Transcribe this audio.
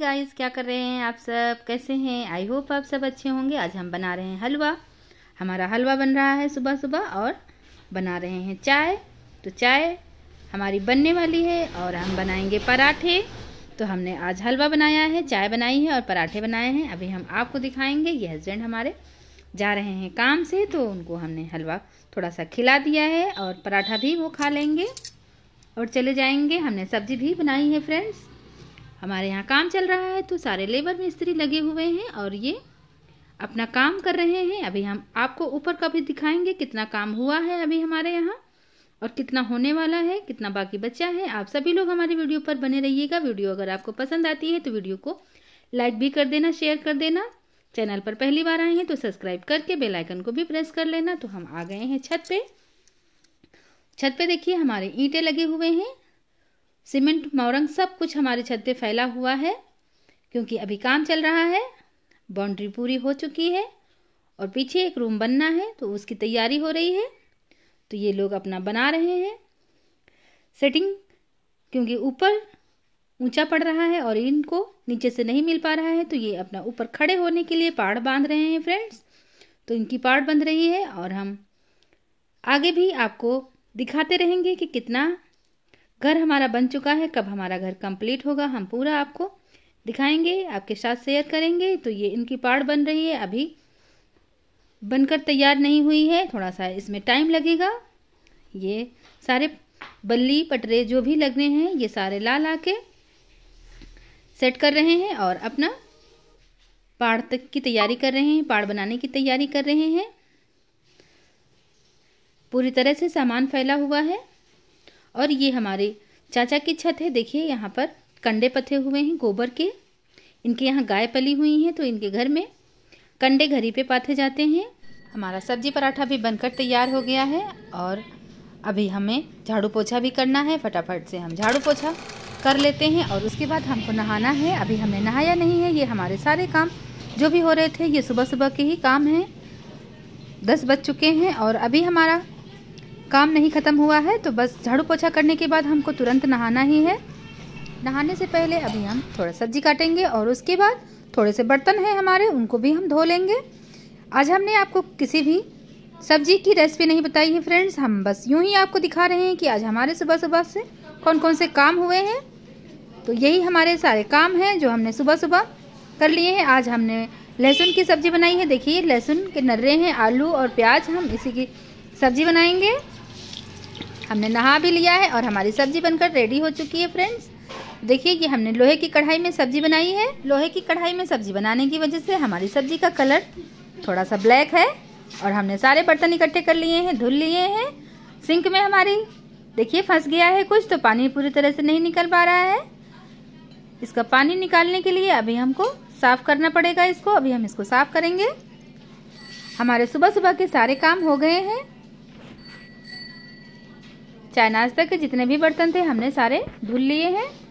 guys क्या कर रहे हैं आप सब कैसे हैं आई होप आप सब अच्छे होंगे आज हम बना रहे हैं हलवा हमारा हलवा बन रहा है सुबह सुबह और बना रहे हैं चाय तो चाय हमारी बनने वाली है और हम बनाएंगे पराठे तो हमने आज हलवा बनाया है चाय बनाई है और पराठे बनाए हैं अभी हम आपको दिखाएंगे ये हस्बैंड हमारे जा रहे हैं काम से तो उनको हमने हलवा थोड़ा सा खिला दिया है और पराठा भी वो खा लेंगे और चले जाएंगे हमने सब्जी भी बनाई है फ्रेंड्स हमारे यहाँ काम चल रहा है तो सारे लेबर मिस्त्री लगे हुए हैं और ये अपना काम कर रहे हैं अभी हम आपको ऊपर का भी दिखाएंगे कितना काम हुआ है अभी हमारे यहाँ और कितना होने वाला है कितना बाकी बचा है आप सभी लोग हमारे वीडियो पर बने रहिएगा वीडियो अगर आपको पसंद आती है तो वीडियो को लाइक भी कर देना शेयर कर देना चैनल पर पहली बार आए हैं तो सब्सक्राइब करके बेल आइकन को भी प्रेस कर लेना तो हम आ गए हैं छत पे छत पे देखिए हमारे ईंटें लगे हुए हैं सीमेंट मोरंग सब कुछ हमारे छत पे फैला हुआ है क्योंकि अभी काम चल रहा है बाउंड्री पूरी हो चुकी है और पीछे एक रूम बनना है तो उसकी तैयारी हो रही है तो ये लोग अपना बना रहे हैं सेटिंग क्योंकि ऊपर ऊंचा पड़ रहा है और इनको नीचे से नहीं मिल पा रहा है तो ये अपना ऊपर खड़े होने के लिए पाड़ बांध रहे हैं फ्रेंड्स तो इनकी पाड़ बंध रही है और हम आगे भी आपको दिखाते रहेंगे कि कितना घर हमारा बन चुका है कब हमारा घर कंप्लीट होगा हम पूरा आपको दिखाएंगे आपके साथ शेयर करेंगे तो ये इनकी पाड़ बन रही है अभी बनकर तैयार नहीं हुई है थोड़ा सा इसमें टाइम लगेगा ये सारे बल्ली पटरे जो भी लगने हैं ये सारे ला ला के सेट कर रहे हैं और अपना पाड़ तक की तैयारी कर रहे हैं पाड़ बनाने की तैयारी कर रहे हैं पूरी तरह से सामान फैला हुआ है और ये हमारे चाचा की छत है देखिए यहाँ पर कंडे पथे हुए हैं गोबर के इनके यहाँ गाय पली हुई हैं तो इनके घर में कंडे घरी पे पाथे जाते हैं हमारा सब्जी पराठा भी बनकर तैयार हो गया है और अभी हमें झाड़ू पोछा भी करना है फटाफट से हम झाड़ू पोछा कर लेते हैं और उसके बाद हमको नहाना है अभी हमें नहाया नहीं है ये हमारे सारे काम जो भी हो रहे थे ये सुबह सुबह के ही काम हैं दस बज चुके हैं और अभी हमारा काम नहीं ख़त्म हुआ है तो बस झाड़ू पोछा करने के बाद हमको तुरंत नहाना ही है नहाने से पहले अभी हम थोड़ा सब्जी काटेंगे और उसके बाद थोड़े से बर्तन हैं हमारे उनको भी हम धो लेंगे आज हमने आपको किसी भी सब्जी की रेसिपी नहीं बताई है फ्रेंड्स हम बस यूं ही आपको दिखा रहे हैं कि आज हमारे सुबह सुबह से कौन कौन से काम हुए हैं तो यही हमारे सारे काम हैं जो हमने सुबह सुबह कर लिए हैं आज हमने लहसुन की सब्ज़ी बनाई है देखिए लहसुन के नर्रे हैं आलू और प्याज हम इसी की सब्ज़ी बनाएंगे हमने नहा भी लिया है और हमारी सब्ज़ी बनकर रेडी हो चुकी है फ्रेंड्स देखिए ये हमने लोहे की कढ़ाई में सब्ज़ी बनाई है लोहे की कढ़ाई में सब्ज़ी बनाने की वजह से हमारी सब्ज़ी का कलर थोड़ा सा ब्लैक है और हमने सारे बर्तन इकट्ठे कर लिए हैं धुल लिए हैं सिंक में हमारी देखिए फंस गया है कुछ तो पानी पूरी तरह से नहीं निकल पा रहा है इसका पानी निकालने के लिए अभी हमको साफ करना पड़ेगा इसको अभी हम इसको साफ करेंगे हमारे सुबह सुबह के सारे काम हो गए हैं चाय नाश्ता के जितने भी बर्तन थे हमने सारे धुल लिए हैं